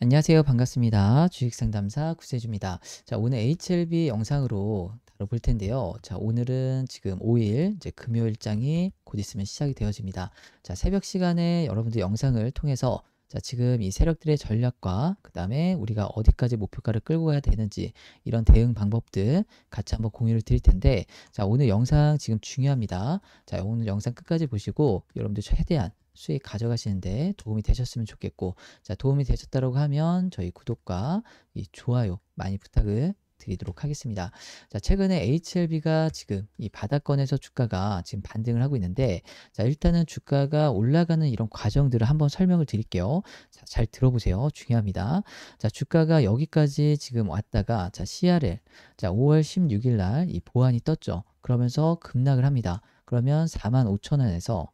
안녕하세요. 반갑습니다. 주식상담사 구세주입니다. 자, 오늘 HLB 영상으로 다뤄볼 텐데요. 자, 오늘은 지금 5일, 이제 금요일장이 곧 있으면 시작이 되어집니다. 자, 새벽 시간에 여러분들 영상을 통해서 자, 지금 이 세력들의 전략과 그 다음에 우리가 어디까지 목표가를 끌고 가야 되는지 이런 대응 방법들 같이 한번 공유를 드릴 텐데 자, 오늘 영상 지금 중요합니다. 자, 오늘 영상 끝까지 보시고 여러분들 최대한 수익 가져가시는데 도움이 되셨으면 좋겠고 자 도움이 되셨다고 하면 저희 구독과 이 좋아요 많이 부탁을 드리도록 하겠습니다. 자, 최근에 HLB가 지금 이 바닥권에서 주가가 지금 반등을 하고 있는데, 자, 일단은 주가가 올라가는 이런 과정들을 한번 설명을 드릴게요. 자, 잘 들어보세요. 중요합니다. 자, 주가가 여기까지 지금 왔다가, 자, CRL, 자, 5월 16일 날 이 보안이 떴죠. 그러면서 급락을 합니다. 그러면 4 5 0 0원에서4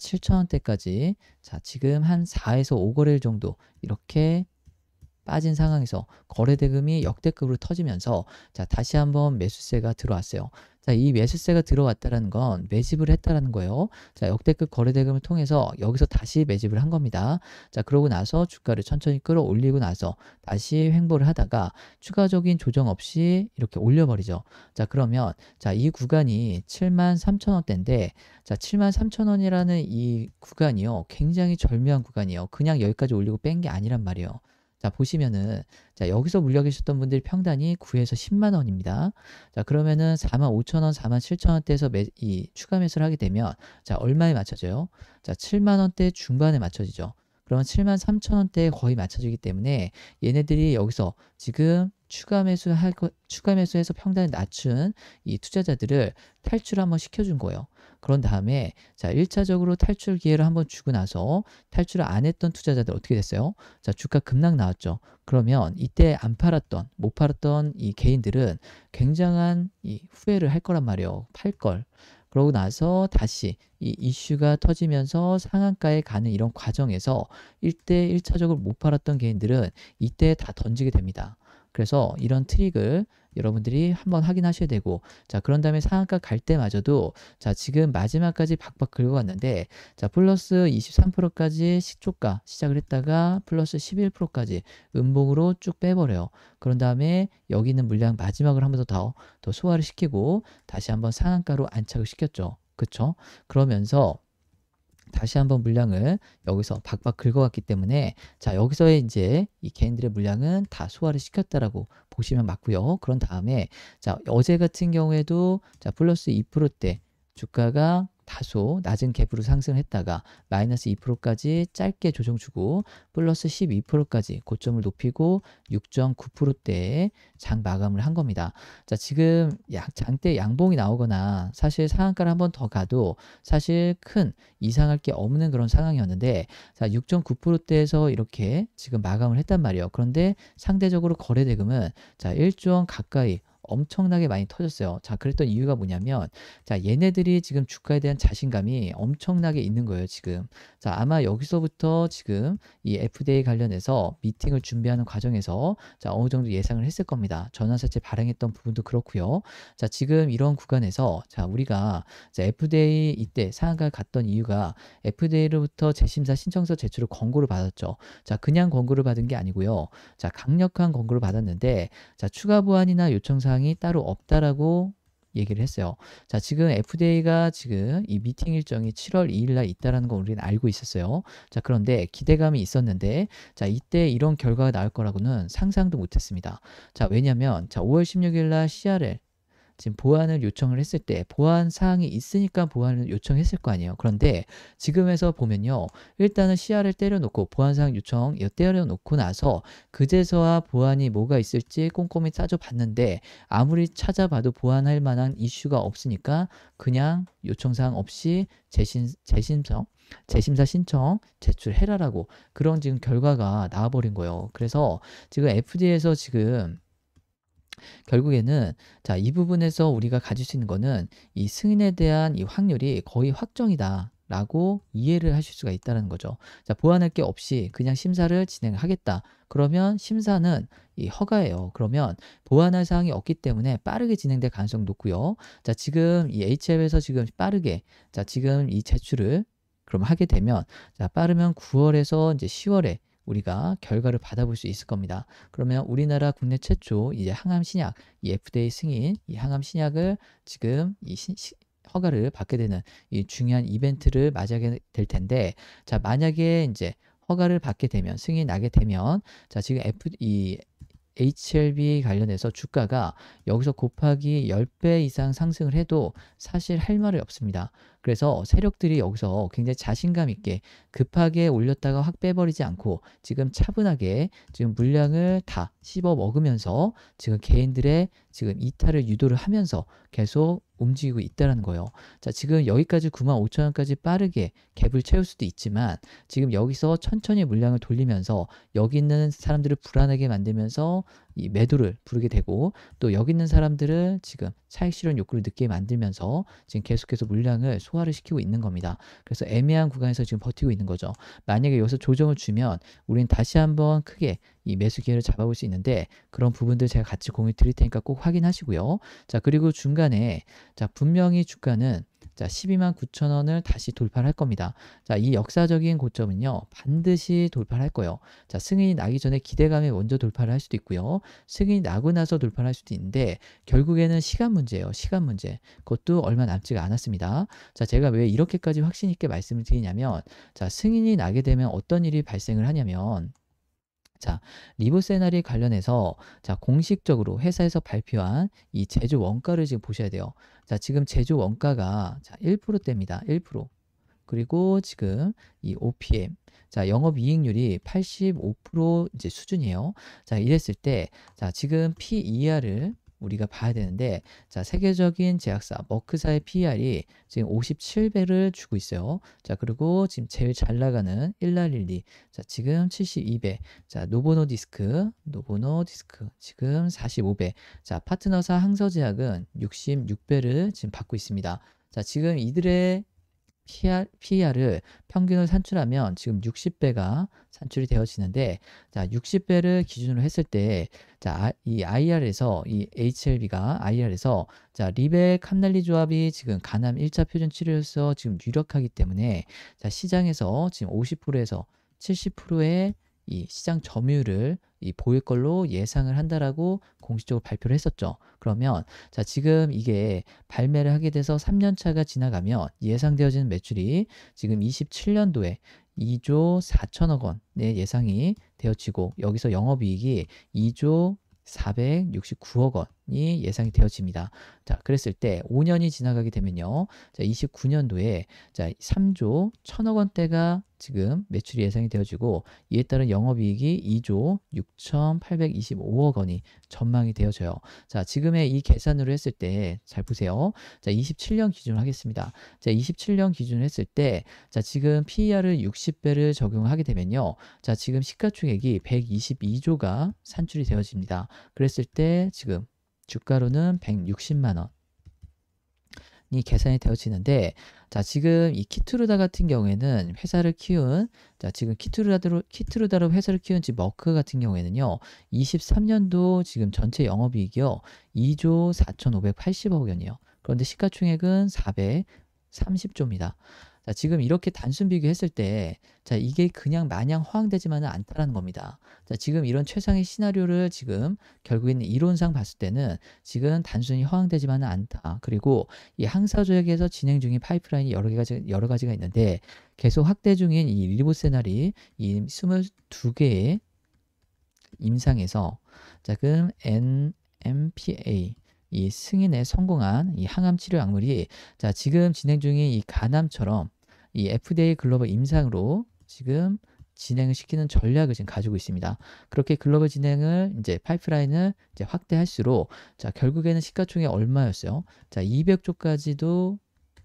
7 0 0원대까지자 지금 한 4에서 5거래일 정도 이렇게 빠진 상황에서 거래 대금이 역대급으로 터지면서 자 다시 한번 매수세가 들어왔어요. 자, 이 매수세가 들어왔다라는 건 매집을 했다라는 거예요. 자, 역대급 거래 대금을 통해서 여기서 다시 매집을 한 겁니다. 자, 그러고 나서 주가를 천천히 끌어올리고 나서 다시 횡보를 하다가 추가적인 조정 없이 이렇게 올려버리죠. 자, 그러면 자, 이 구간이 73,000원대인데 자, 73,000원이라는 이 구간이요. 굉장히 절묘한 구간이에요. 그냥 여기까지 올리고 뺀 게 아니란 말이에요. 자, 보시면은, 자, 여기서 물려계셨던 분들 평단이 9에서 10만 원입니다. 자, 그러면은 4만 5천 원, 4만 7천 원대에서 매, 이 추가 매수를 하게 되면, 자, 얼마에 맞춰져요? 자, 7만 원대 중반에 맞춰지죠. 그러면 7만 3천 원대에 거의 맞춰지기 때문에 얘네들이 여기서 지금 추가 매수할 거, 추가 매수해서 평단을 낮춘 이 투자자들을 탈출 한번 시켜준 거예요. 그런 다음에 자 1차적으로 탈출 기회를 한번 주고 나서 탈출을 안 했던 투자자들 어떻게 됐어요? 자 주가 급락 나왔죠. 그러면 이때 안 팔았던 못 팔았던 이 개인들은 굉장한 이 후회를 할 거란 말이에요. 팔 걸. 그러고 나서 다시 이 이슈가 터지면서 상한가에 가는 이런 과정에서 1대 1차적으로 못 팔았던 개인들은 이때 다 던지게 됩니다. 그래서 이런 트릭을 여러분들이 한번 확인하셔야 되고 자 그런 다음에 상한가 갈 때마저도 자 지금 마지막까지 박박 긁어왔는데 자 플러스 23%까지 식초가 시작을 했다가 플러스 11%까지 음봉으로 쭉 빼버려요 그런 다음에 여기 있는 물량 마지막을 한번 더더 더 소화를 시키고 다시 한번 상한가로 안착을 시켰죠 그쵸 그러면서 다시 한번 물량을 여기서 박박 긁어갔기 때문에 자 여기서의 이제 이 개인들의 물량은 다 소화를 시켰다라고 보시면 맞고요. 그런 다음에 자 어제 같은 경우에도 자 플러스 2%대 주가가 다소 낮은 갭으로 상승했다가 을 마이너스 2%까지 짧게 조정 주고 플러스 12%까지 고점을 높이고 6.9%대에 장 마감을 한 겁니다. 자 지금 장대 양봉이 나오거나 사실 상한가를 한 번 더 가도 사실 큰 이상할 게 없는 그런 상황이었는데 자 6.9%대에서 이렇게 지금 마감을 했단 말이에요. 그런데 상대적으로 거래대금은 자 1조 원 가까이 엄청나게 많이 터졌어요. 자, 그랬던 이유가 뭐냐면, 자, 얘네들이 지금 주가에 대한 자신감이 엄청나게 있는 거예요, 지금. 자, 아마 여기서부터 지금 이 FDA 관련해서 미팅을 준비하는 과정에서 자, 어느 정도 예상을 했을 겁니다. 전환사채 발행했던 부분도 그렇고요. 자, 지금 이런 구간에서 자, 우리가 자, FDA 이때 상한가 갔던 이유가 FDA로부터 재심사 신청서 제출을 권고를 받았죠. 자, 그냥 권고를 받은 게 아니고요. 자, 강력한 권고를 받았는데 자, 추가 보안이나 요청 사항 사항이 따로 없다라고 얘기를 했어요. 자, 지금 FDA가 지금 이 미팅 일정이 7월 2일 날 있다라는 거 우리는 알고 있었어요. 자, 그런데 기대감이 있었는데 자, 이때 이런 결과가 나올 거라고는 상상도 못 했습니다. 자, 왜냐면 자, 5월 16일 날 CRL 지금 보안을 요청을 했을 때보안 사항이 있으니까 보안을 요청했을 거 아니에요. 그런데 지금에서 보면요. 일단은 시야를 때려놓고 보안 사항 요청 때려놓고 나서 그제서야 보안이 뭐가 있을지 꼼꼼히 따져봤는데 아무리 찾아봐도 보안할 만한 이슈가 없으니까 그냥 요청사항 없이 재신 재심성 재심사 신청 제출해라라고 그런 지금 결과가 나와버린 거예요. 그래서 지금 FDA에서 지금 결국에는 자, 이 부분에서 우리가 가질 수 있는 거는 이 승인에 대한 이 확률이 거의 확정이다. 라고 이해를 하실 수가 있다는 거죠. 자, 보완할 게 없이 그냥 심사를 진행하겠다. 그러면 심사는 이 허가예요. 그러면 보완할 사항이 없기 때문에 빠르게 진행될 가능성 높고요. 자, 지금 이 HL에서 지금 빠르게 자, 지금 이 제출을 그럼 하게 되면 자, 빠르면 9월에서 이제 10월에 우리가 결과를 받아볼 수 있을 겁니다. 그러면 우리나라 국내 최초 이제 항암 신약 이 FDA 승인 이 항암 신약을 지금 이 시, 허가를 받게 되는 이 중요한 이벤트를 맞이하게 될 텐데 자 만약에 이제 허가를 받게 되면 승인이 나게 되면 자 지금 F 이 HLB 관련해서 주가가 여기서 곱하기 10배 이상 상승을 해도 사실 할 말이 없습니다. 그래서 세력들이 여기서 굉장히 자신감 있게 급하게 올렸다가 확 빼버리지 않고 지금 차분하게 지금 물량을 다 씹어 먹으면서 지금 개인들의 지금 이탈을 유도를 하면서 계속 움직이고 있다라는 거예요. 자, 지금 여기까지 95,000원까지 빠르게 갭을 채울 수도 있지만 지금 여기서 천천히 물량을 돌리면서 여기 있는 사람들을 불안하게 만들면서 이 매도를 부르게 되고 또 여기 있는 사람들을 지금 차익 실현 욕구를 느끼게 만들면서 지금 계속해서 물량을 소화를 시키고 있는 겁니다. 그래서 애매한 구간에서 지금 버티고 있는 거죠. 만약에 여기서 조정을 주면 우리는 다시 한번 크게 이 매수 기회를 잡아볼 수 있는데 그런 부분들 제가 같이 공유 드릴 테니까 꼭 확인하시고요. 자 그리고 중간에 자 분명히 주가는 자, 12만 9천 원을 다시 돌파할 겁니다. 자, 이 역사적인 고점은요, 반드시 돌파할 거예요. 자, 승인이 나기 전에 기대감에 먼저 돌파를 할 수도 있고요. 승인이 나고 나서 돌파할 수도 있는데, 결국에는 시간 문제예요. 시간 문제. 그것도 얼마 남지가 않았습니다. 자, 제가 왜 이렇게까지 확신있게 말씀을 드리냐면, 자, 승인이 나게 되면 어떤 일이 발생을 하냐면, 자, 리보 세나리 관련해서 자, 공식적으로 회사에서 발표한 이 제조 원가를 지금 보셔야 돼요. 자, 지금 제조 원가가 자, 1%대입니다. 1%. 그리고 지금 이 OPM 자, 영업 이익률이 85% 이제 수준이에요. 자, 이랬을 때 자, 지금 PER을 우리가 봐야 되는데 자 세계적인 제약사 머크사의 p r 이 지금 57배를 주고 있어요. 자 그리고 지금 제일 잘 나가는 일랄1리자 지금 72배 자 노보노디스크 노보노디스크 지금 45배 자 파트너사 항서제약은 66배를 지금 받고 있습니다. 자 지금 이들의 PER을 평균을 산출하면 지금 60배가 산출이 되어지는데 자 60배를 기준으로 했을 때 자 이 IR에서 아, 이 HLB가 IR에서 자 리벨 캄날리 조합이 지금 간암 1차 표준 치료에서 지금 유력하기 때문에 자 시장에서 지금 50%에서 70%의 이 시장 점유율을 이 보일 걸로 예상을 한다라고 공식적으로 발표를 했었죠. 그러면 자, 지금 이게 발매를 하게 돼서 3년 차가 지나가면 예상되어지는 매출이 지금 27년도에 2조 4천억 원의 예상이 되어지고 여기서 영업이익이 2조 469억 원이 예상이 되어집니다. 자, 그랬을 때 5년이 지나가게 되면요. 자, 29년도에 자, 3조 1000억 원대가 지금 매출이 예상이 되어지고 이에 따른 영업이익이 2조 6,825억 원이 전망이 되어져요. 자, 지금의 이 계산으로 했을 때 잘 보세요. 자, 27년 기준으로 하겠습니다. 자, 27년 기준으로 했을 때 자, 지금 PER을 60배를 적용하게 되면요. 자, 지금 시가총액이 122조가 산출이 되어집니다. 그랬을 때 지금 주가로는 160만 원이 계산이 되어지는데 자 지금 이키트루다 같은 경우에는 회사를 키운 자 지금 키트루다로 키투르다로 회사를 키운 지 머크 같은 경우에는요 23년도 지금 전체 영업이익이요 2조 4,580억 원이요 그런데 시가총액은 430조입니다. 자, 지금 이렇게 단순 비교했을 때, 자, 이게 그냥 마냥 허황되지만은 않다라는 겁니다. 자, 지금 이런 최상의 시나리오를 지금 결국에는 이론상 봤을 때는 지금 단순히 허황되지만은 않다. 그리고 이 항사조약에서 진행 중인 파이프라인이 여러 개가, 여러 가지가 있는데 계속 확대 중인 이 일부 세나리 이 22개의 임상에서 자, 그럼 NMPA 이 승인에 성공한 이 항암 치료 약물이 자 지금 진행 중인 이 간암처럼 이 FDA 글로벌 임상으로 지금 진행을 시키는 전략을 지금 가지고 있습니다. 그렇게 글로벌 진행을 이제 파이프라인을 이제 확대할수록 자 결국에는 시가총액 얼마였어요? 자 200조까지도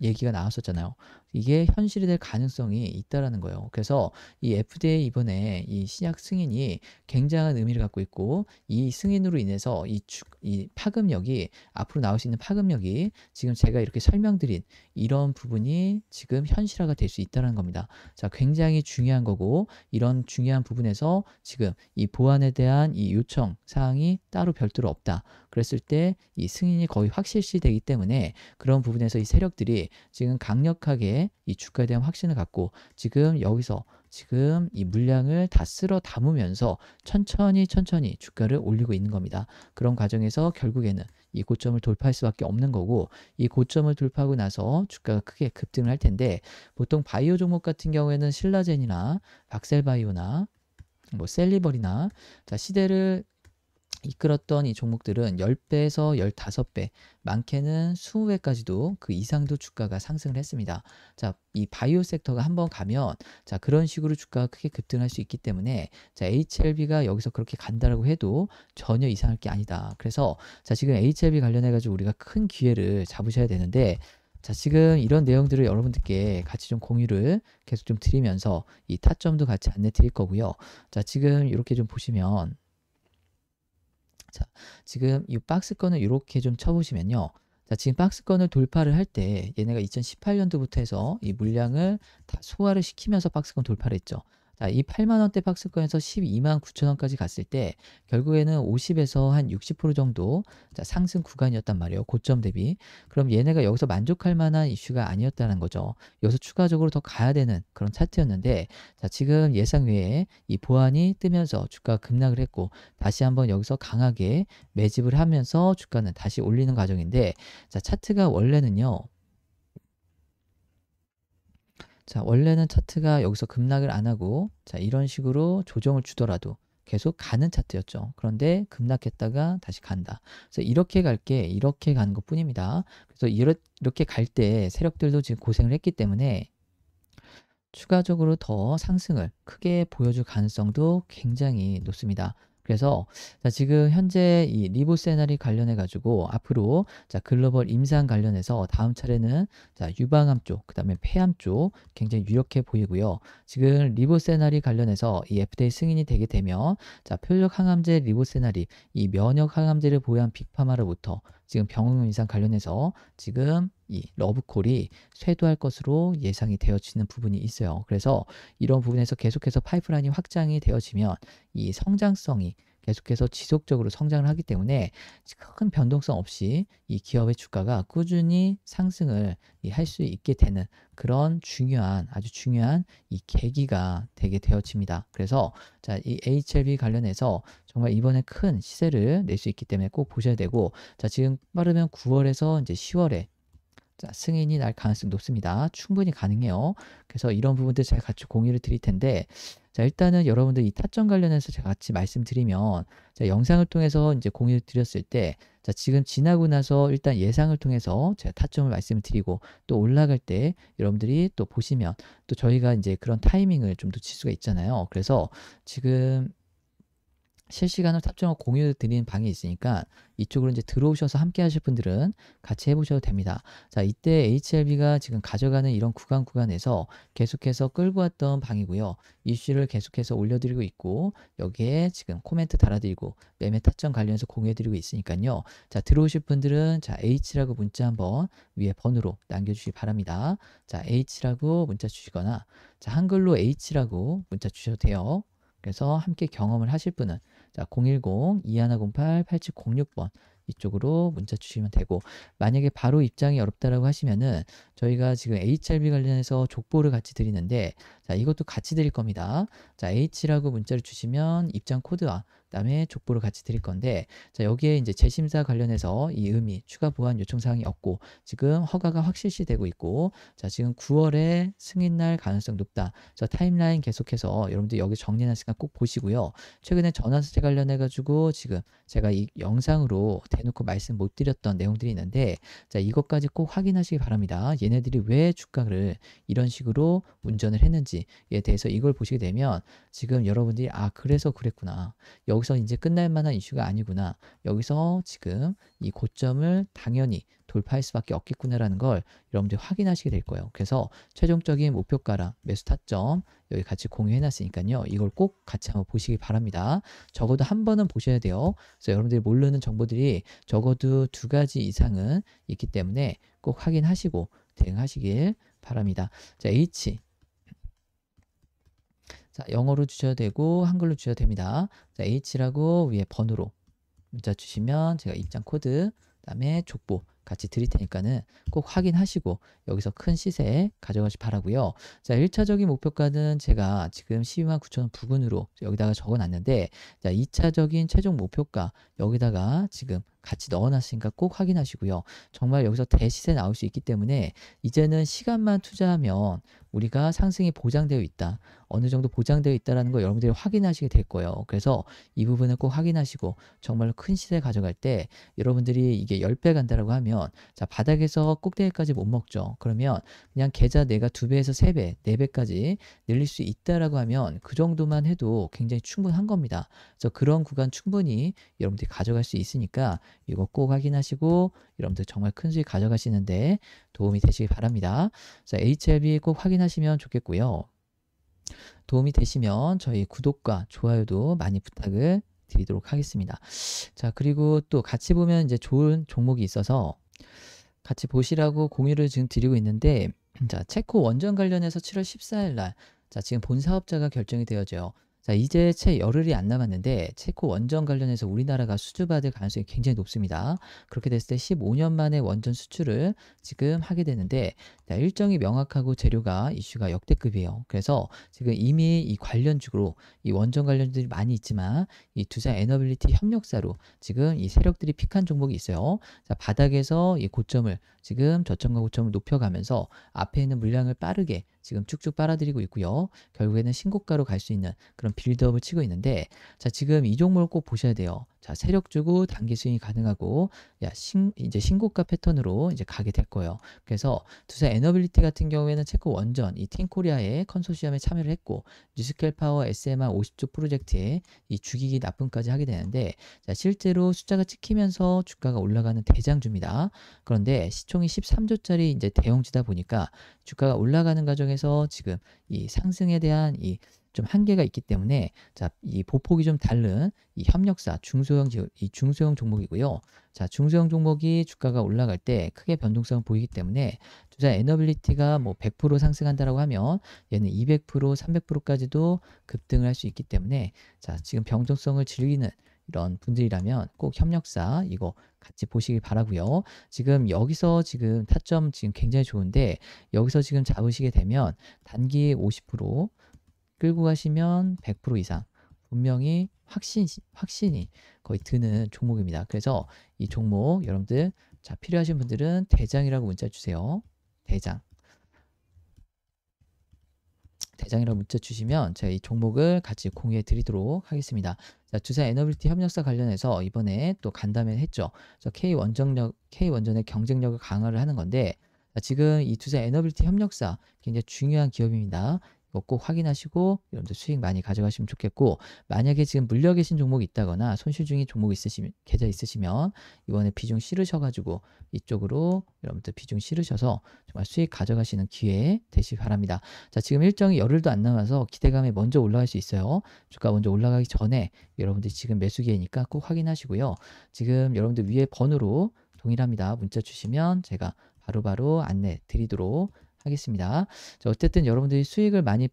얘기가 나왔었잖아요. 이게 현실이 될 가능성이 있다라는 거예요. 그래서 이 FDA 이번에 이 신약 승인이 굉장한 의미를 갖고 있고 이 승인으로 인해서 이, 추, 이 파급력이 앞으로 나올 수 있는 파급력이 지금 제가 이렇게 설명드린 이런 부분이 지금 현실화가 될 수 있다는 라 겁니다. 자, 굉장히 중요한 거고 이런 중요한 부분에서 지금 이 보안에 대한 이 요청 사항이 따로 별도로 없다. 그랬을 때 이 승인이 거의 확실시 되기 때문에 그런 부분에서 이 세력들이 지금 강력하게 이 주가에 대한 확신을 갖고 지금 여기서 지금 이 물량을 다 쓸어 담으면서 천천히 천천히 주가를 올리고 있는 겁니다. 그런 과정에서 결국에는 이 고점을 돌파할 수밖에 없는 거고 이 고점을 돌파하고 나서 주가가 크게 급등을 할 텐데 보통 바이오 종목 같은 경우에는 신라젠이나 박셀바이오나 뭐 셀리버리나 자 시대를 이끌었던 이 종목들은 10배에서 15배, 많게는 20배까지도 그 이상도 주가가 상승을 했습니다. 자, 이 바이오 섹터가 한번 가면 자, 그런 식으로 주가가 크게 급등할 수 있기 때문에 자, HLB가 여기서 그렇게 간다라고 해도 전혀 이상할 게 아니다. 그래서 자, 지금 HLB 관련해 가지고 우리가 큰 기회를 잡으셔야 되는데 자, 지금 이런 내용들을 여러분들께 같이 좀 공유를 계속 좀 드리면서 이 타점도 같이 안내 드릴 거고요. 자, 지금 이렇게 좀 보시면 자, 지금 이 박스권을 이렇게 좀 쳐보시면요. 자, 지금 박스권을 돌파를 할 때 얘네가 2018년도부터 해서 이 물량을 다 소화를 시키면서 박스권 돌파를 했죠. 자, 이 8만 원대 박스권에서 12만 9천 원까지 갔을 때 결국에는 50에서 한 60% 정도 자, 상승 구간이었단 말이에요. 고점 대비. 그럼 얘네가 여기서 만족할 만한 이슈가 아니었다는 거죠. 여기서 추가적으로 더 가야 되는 그런 차트였는데 자, 지금 예상 외에 이 보안이 뜨면서 주가 급락을 했고 다시 한번 여기서 강하게 매집을 하면서 주가는 다시 올리는 과정인데 자, 차트가 원래는요. 자, 원래는 차트가 여기서 급락을 안 하고 자, 이런 식으로 조정을 주더라도 계속 가는 차트였죠. 그런데 급락했다가 다시 간다. 그래서 이렇게 갈 게 이렇게 가는 것 뿐입니다. 그래서 이렇게 갈 때 세력들도 지금 고생을 했기 때문에 추가적으로 더 상승을 크게 보여줄 가능성도 굉장히 높습니다. 그래서 자, 지금 현재 이리보세날리 관련해 가지고 앞으로 자, 글로벌 임상 관련해서 다음 차례는 자, 유방암 쪽, 그다음에 폐암 쪽 굉장히 유력해 보이고요. 지금 리보세날리 관련해서 이 FDA 승인이 되게 되면 자, 표적 항암제 리보세날리이 면역 항암제를 보유한 빅파마로부터 지금 병원 임상 관련해서 지금 이 러브콜이 쇄도할 것으로 예상이 되어지는 부분이 있어요. 그래서 이런 부분에서 계속해서 파이프라인이 확장이 되어지면 이 성장성이 계속해서 지속적으로 성장을 하기 때문에 큰 변동성 없이 이 기업의 주가가 꾸준히 상승을 할 수 있게 되는 그런 중요한 아주 중요한 이 계기가 되게 되어집니다. 그래서 자 이 HLB 관련해서 정말 이번에 큰 시세를 낼 수 있기 때문에 꼭 보셔야 되고 자 지금 빠르면 9월에서 이제 10월에 자, 승인이 날 가능성이 높습니다. 충분히 가능해요. 그래서 이런 부분들 제가 같이 공유를 드릴 텐데, 자, 일단은 여러분들 이 타점 관련해서 제가 같이 말씀드리면, 자, 영상을 통해서 이제 공유를 드렸을 때, 자, 지금 지나고 나서 일단 예상을 통해서 제가 타점을 말씀드리고, 또 올라갈 때 여러분들이 또 보시면, 또 저희가 이제 그런 타이밍을 좀 놓칠 수가 있잖아요. 그래서 지금 실시간으로 탑재하 공유 드리는 방이 있으니까 이쪽으로 이제 들어오셔서 함께 하실 분들은 같이 해보셔도 됩니다. 자, 이때 HLB가 지금 가져가는 이런 구간 구간에서 계속해서 끌고 왔던 방이고요. 이슈를 계속해서 올려드리고 있고 여기에 지금 코멘트 달아드리고 매매 타점 관련해서 공유해드리고 있으니까요. 자, 들어오실 분들은 자, H라고 문자 한번 위에 번호로 남겨주시기 바랍니다. 자, H라고 문자 주시거나 자, 한글로 H라고 문자 주셔도 돼요. 그래서 함께 경험을 하실 분은 자, 010-2108-8706번 이쪽으로 문자 주시면 되고 만약에 바로 입장이 어렵다라고 하시면은 저희가 지금 HRB 관련해서 족보를 같이 드리는데 자 이것도 같이 드릴 겁니다. 자 H라고 문자를 주시면 입장 코드와 그다음에 족보를 같이 드릴 건데 자 여기에 이제 재심사 관련해서 이 의미 추가 보완 요청 사항이 없고 지금 허가가 확실시 되고 있고 자 지금 9월에 승인 날 가능성 높다. 자 타임라인 계속해서 여러분들 여기 정리하는 시간 꼭 보시고요. 최근에 전환세 관련해 가지고 지금 제가 이 영상으로 대놓고 말씀 못 드렸던 내용들이 있는데 자 이것까지 꼭 확인하시기 바랍니다. 얘네들이 왜 주가를 이런 식으로 운전을 했는지에 대해서 이걸 보시게 되면 지금 여러분들이 아 그래서 그랬구나. 여기 여기서 이제 끝날 만한 이슈가 아니구나. 여기서 지금 이 고점을 당연히 돌파할 수밖에 없겠구나라는 걸 여러분들이 확인하시게 될 거예요. 그래서 최종적인 목표가랑 매수 타점 여기 같이 공유해놨으니까요. 이걸 꼭 같이 한번 보시기 바랍니다. 적어도 한 번은 보셔야 돼요. 그래서 여러분들이 모르는 정보들이 적어도 두 가지 이상은 있기 때문에 꼭 확인하시고 대응하시길 바랍니다. 자, H 자, 영어로 주셔도 되고 한글로 주셔도 됩니다. 자, H라고 위에 번호로 문자 주시면 제가 입장 코드, 그다음에 족보 같이 드릴 테니까는 꼭 확인하시고 여기서 큰 시세 가져가시 바라고요. 자, 1차적인 목표가는 제가 지금 12만 9천 원 부근으로 여기다가 적어놨는데 자, 2차적인 최종 목표가 여기다가 지금 같이 넣어놨으니까 꼭 확인하시고요. 정말 여기서 대시세 나올 수 있기 때문에 이제는 시간만 투자하면 우리가 상승이 보장되어 있다. 어느 정도 보장되어 있다라는 걸 여러분들이 확인하시게 될 거예요. 그래서 이 부분을 꼭 확인하시고 정말 로큰 시세 가져갈 때 여러분들이 이게 10배 간다라고 하면 자, 바닥에서 꼭대기까지 못 먹죠. 그러면 그냥 계좌 내가 2배에서 3배, 4배까지 늘릴 수 있다라고 하면 그 정도만 해도 굉장히 충분한 겁니다. 그래서 그런 구간 충분히 여러분들이 가져갈 수 있으니까 이거 꼭 확인하시고 여러분들 정말 큰 수익 가져가시는데 도움이 되시기 바랍니다. 자, HLB 꼭 확인하시면 좋겠고요. 도움이 되시면 저희 구독과 좋아요도 많이 부탁을 드리도록 하겠습니다. 자, 그리고 또 같이 보면 이제 좋은 종목이 있어서 같이 보시라고 공유를 지금 드리고 있는데 자, 체코 원전 관련해서 7월 14일 날 자, 지금 본 사업자가 결정이 되어져요. 자, 이제 채 열흘이 안 남았는데 체코 원전 관련해서 우리나라가 수주받을 가능성이 굉장히 높습니다. 그렇게 됐을 때 15년 만에 원전 수출을 지금 하게 되는데 자, 일정이 명확하고 재료가 이슈가 역대급이에요. 그래서 지금 이미 이 관련 주로 이 원전 관련들이 많이 있지만 이 두자 에너빌리티 협력사로 지금 이 세력들이 픽한 종목이 있어요. 자, 바닥에서 이 고점을 지금 저점과 고점을 높여가면서 앞에 있는 물량을 빠르게 지금 쭉쭉 빨아들이고 있고요. 결국에는 신고가로 갈 수 있는 그런 빌드업을 치고 있는데 자 지금 이 종목을 꼭 보셔야 돼요. 자, 세력 주고 단기 수익이 가능하고 야, 신, 이제 신고가 패턴으로 이제 가게 될 거예요. 그래서 투산 에너빌리티 같은 경우에는 체코 원전 이 팀코리아의 컨소시엄에 참여를 했고 뉴스켈 파워 SMR 50조 프로젝트에 이 주기기 납품까지 하게 되는데 자, 실제로 숫자가 찍히면서 주가가 올라가는 대장주입니다. 그런데 시총이 13조짜리 이제 대형주다 보니까 주가가 올라가는 과정에서 지금 이 상승에 대한 이좀 한계가 있기 때문에 자, 이 보폭이 좀 다른 이 협력사 중소형 이 중소형 종목이고요. 자, 중소형 종목이 주가가 올라갈 때 크게 변동성을 보이기 때문에 투자 에너빌리티가 뭐 100% 상승한다라고 하면 얘는 200% 300%까지도 급등을 할 수 있기 때문에 자, 지금 변동성을 즐기는 이런 분들이라면 꼭 협력사 이거 같이 보시길 바라고요. 지금 여기서 지금 타점 지금 굉장히 좋은데 여기서 지금 잡으시게 되면 단기 50% 끌고 가시면 100% 이상 분명히 확신, 확신이 거의 드는 종목입니다. 그래서 이 종목 여러분들 자 필요하신 분들은 대장이라고 문자 주세요. 대장. 대장이라고 문자 주시면 제가 이 종목을 같이 공유해 드리도록 하겠습니다. 자, 두사 에너빌티 협력사 관련해서 이번에 또 간담회 했죠. 그래서 K 원정력, K 원전의 경쟁력을 강화를 하는 건데, 자, 지금 이두사 에너빌티 협력사 굉장히 중요한 기업입니다. 꼭 확인하시고 여러분들 수익 많이 가져가시면 좋겠고 만약에 지금 물려 계신 종목이 있다거나 손실 중인 종목 있으시면 계좌 있으시면 이번에 비중 실으셔가지고 이쪽으로 여러분들 비중 실으셔서 정말 수익 가져가시는 기회 되시 바랍니다. 자 지금 일정이 열흘도 안 남아서 기대감에 먼저 올라갈 수 있어요. 주가 먼저 올라가기 전에 여러분들 지금 매수기회니까 꼭 확인하시고요. 지금 여러분들 위에 번호로 동일합니다. 문자 주시면 제가 바로바로 바로 안내 드리도록 하겠습니다. 어쨌든 여러분들이 수익을 많이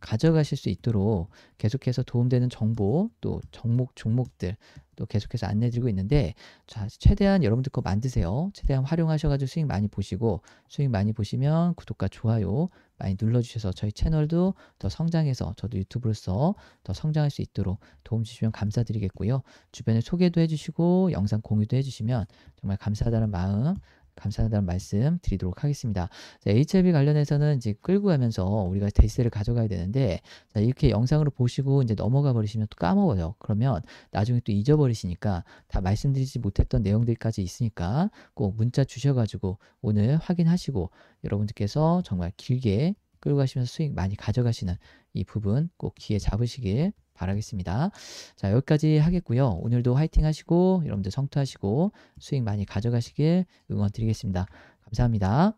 가져가실 수 있도록 계속해서 도움되는 정보 또 종목 종목들 또 계속해서 안내드리고 있는데 자 최대한 여러분들 거 만드세요 최대한 활용하셔가지고 수익 많이 보시고 수익 많이 보시면 구독과 좋아요 많이 눌러주셔서 저희 채널도 더 성장해서 저도 유튜브로서 더 성장할 수 있도록 도움 주시면 감사드리겠고요 주변에 소개도 해주시고 영상 공유도 해주시면 정말 감사하다는 마음 감사하다는 말씀 드리도록 하겠습니다. 자, HLB 관련해서는 이제 끌고 가면서 우리가 데이를 가져가야 되는데 자, 이렇게 영상으로 보시고 이제 넘어가 버리시면 또 까먹어요. 그러면 나중에 또 잊어버리시니까 다 말씀드리지 못했던 내용들까지 있으니까 꼭 문자 주셔가지고 오늘 확인하시고 여러분들께서 정말 길게 끌고 가시면서 수익 많이 가져가시는 이 부분 꼭 기회 잡으시길 바라겠습니다. 자, 여기까지 하겠고요. 오늘도 화이팅 하시고 여러분들 성투하시고 수익 많이 가져가시길 응원 드리겠습니다. 감사합니다.